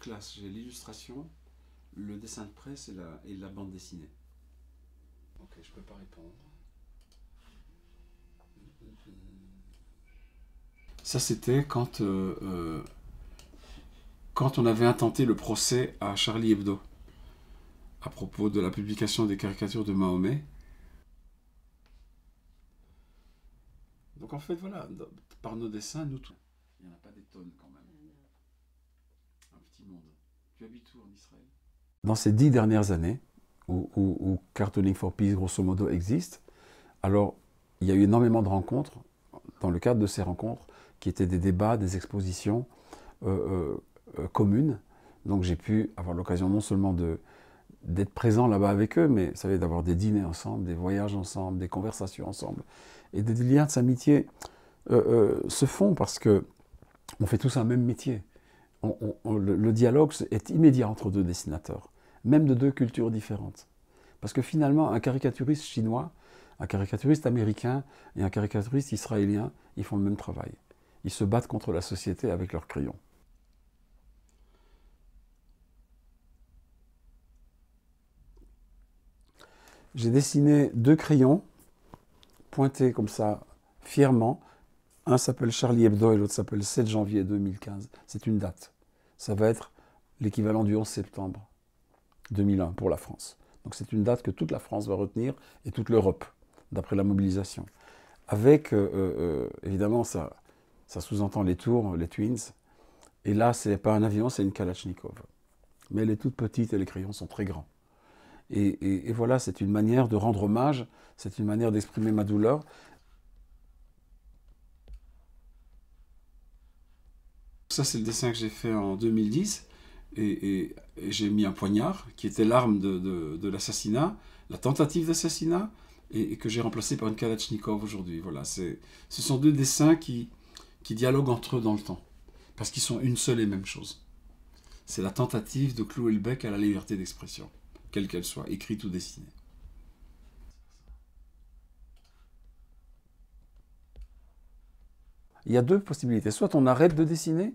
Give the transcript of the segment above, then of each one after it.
classe, j'ai l'illustration, le dessin de presse et la, et la bande dessinée. Ok, je peux pas répondre. Ça, c'était quand, euh, euh, quand on avait intenté le procès à Charlie Hebdo à propos de la publication des caricatures de Mahomet. Donc en fait, voilà, par nos dessins, nous... Il n'y en a pas des tonnes quand dans ces dix dernières années, où, Cartooning for Peace, grosso modo, existe, alors il y a eu énormément de rencontres, dans le cadre de ces rencontres, qui étaient des débats, des expositions euh, euh, euh, communes. Donc j'ai pu avoir l'occasion non seulement de, d'être présent là-bas avec eux, mais savez, d'avoir des dîners ensemble, des voyages ensemble, des conversations ensemble. Et des liens de se font parce que on fait tous un même métier le dialogue est immédiat entre deux dessinateurs, même de deux cultures différentes. Parce que finalement, un caricaturiste chinois, un caricaturiste américain et un caricaturiste israélien, ils font le même travail. Ils se battent contre la société avec leurs crayons. J'ai dessiné deux crayons pointés comme ça, fièrement, un s'appelle Charlie Hebdo et l'autre s'appelle 7 janvier 2015. C'est une date. Ça va être l'équivalent du 11 septembre 2001 pour la France. Donc c'est une date que toute la France va retenir et toute l'Europe, d'après la mobilisation. Avec, euh, euh, euh, évidemment, ça, sous-entend les tours, les twins. Et là, ce n'est pas un avion, c'est une Kalachnikov. Mais elle est toute petite et les crayons sont très grands. et voilà, c'est une manière de rendre hommage, c'est une manière d'exprimer ma douleur. Ça, c'est le dessin que j'ai fait en 2010. Et, j'ai mis un poignard, qui était l'arme de, l'assassinat, la tentative d'assassinat, et, que j'ai remplacé par une Kalachnikov aujourd'hui. Voilà, ce sont deux dessins qui, qui dialoguent entre eux dans le temps, parce qu'ils sont une seule et même chose. C'est la tentative de clouer le bec à la liberté d'expression, quelle qu'elle soit, écrite ou dessinée. Il y a deux possibilités. Soit on arrête de dessiner,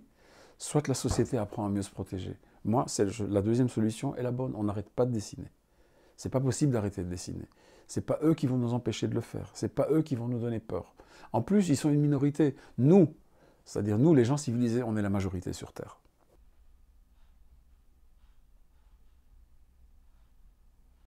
soit la société apprend à mieux se protéger. Moi, la deuxième solution est la bonne. On n'arrête pas de dessiner. C'est pas possible d'arrêter de dessiner. C'est pas eux qui vont nous empêcher de le faire. C'est pas eux qui vont nous donner peur. En plus, ils sont une minorité. Nous, c'est-à-dire nous, les gens civilisés, on est la majorité sur Terre.